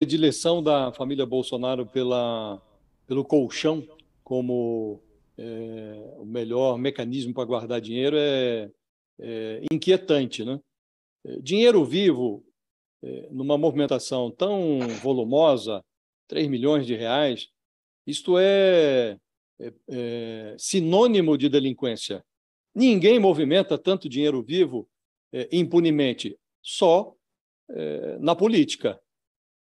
predileção da família Bolsonaro pela, pelo colchão como é, o melhor mecanismo para guardar dinheiro é, é inquietante. Né? É, dinheiro vivo, é, numa movimentação tão volumosa, 3 milhões de reais, isto é, é, é, sinônimo de delinquência. Ninguém movimenta tanto dinheiro vivo impunemente, só na política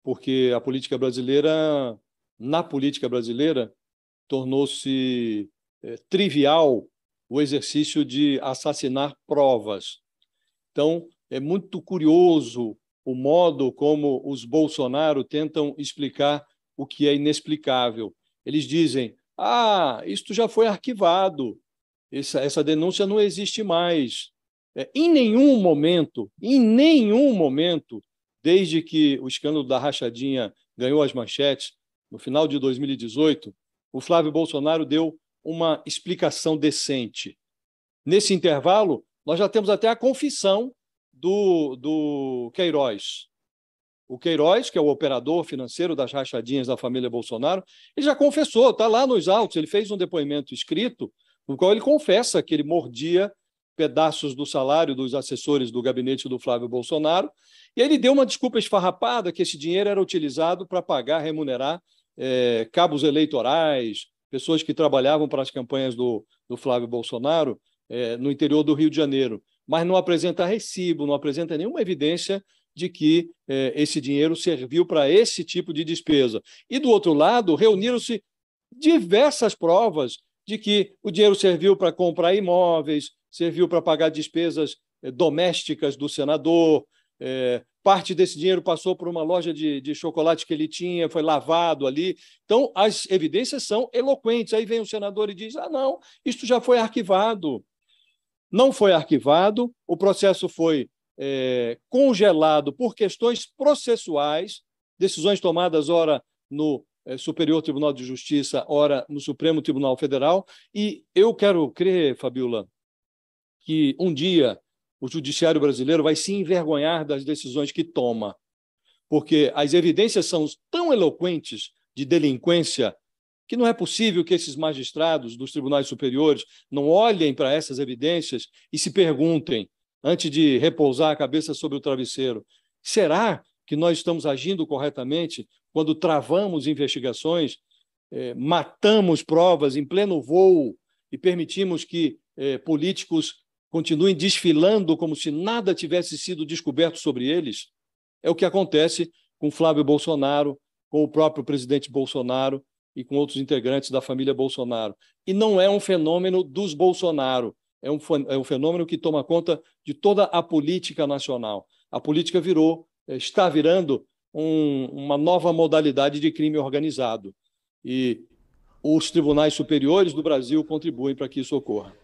porque a política brasileira, na política brasileira, tornou-se é, trivial o exercício de assassinar provas. Então, é muito curioso o modo como os Bolsonaro tentam explicar o que é inexplicável. Eles dizem: ah, isto já foi arquivado, essa, essa denúncia não existe mais. É, em nenhum momento, em nenhum momento, desde que o escândalo da rachadinha ganhou as manchetes, no final de 2018, o Flávio Bolsonaro deu uma explicação decente. Nesse intervalo, nós já temos até a confissão do, do Queiroz. O Queiroz, que é o operador financeiro das rachadinhas da família Bolsonaro, ele já confessou, está lá nos autos, ele fez um depoimento escrito, no qual ele confessa que ele mordia pedaços do salário dos assessores do gabinete do Flávio Bolsonaro. E ele deu uma desculpa esfarrapada que esse dinheiro era utilizado para pagar, remunerar é, cabos eleitorais, pessoas que trabalhavam para as campanhas do, do Flávio Bolsonaro é, no interior do Rio de Janeiro. Mas não apresenta recibo, não apresenta nenhuma evidência de que é, esse dinheiro serviu para esse tipo de despesa. E, do outro lado, reuniram-se diversas provas de que o dinheiro serviu para comprar imóveis, serviu para pagar despesas eh, domésticas do senador. É, parte desse dinheiro passou por uma loja de, de chocolate que ele tinha, foi lavado ali. Então, as evidências são eloquentes. Aí vem o senador e diz: ah, não, isto já foi arquivado. Não foi arquivado, o processo foi é, congelado por questões processuais, decisões tomadas, ora, no Superior Tribunal de Justiça, ora no Supremo Tribunal Federal. E eu quero crer, Fabiola, que um dia o judiciário brasileiro vai se envergonhar das decisões que toma, porque as evidências são tão eloquentes de delinquência que não é possível que esses magistrados dos tribunais superiores não olhem para essas evidências e se perguntem, antes de repousar a cabeça sobre o travesseiro, será que nós estamos agindo corretamente quando travamos investigações, é, matamos provas em pleno voo e permitimos que é, políticos continuem desfilando como se nada tivesse sido descoberto sobre eles, é o que acontece com Flávio Bolsonaro, com o próprio presidente Bolsonaro e com outros integrantes da família Bolsonaro. E não é um fenômeno dos Bolsonaro, é um, é um fenômeno que toma conta de toda a política nacional. A política virou, eh, está virando um, uma nova modalidade de crime organizado. E os tribunais superiores do Brasil contribuem para que isso ocorra.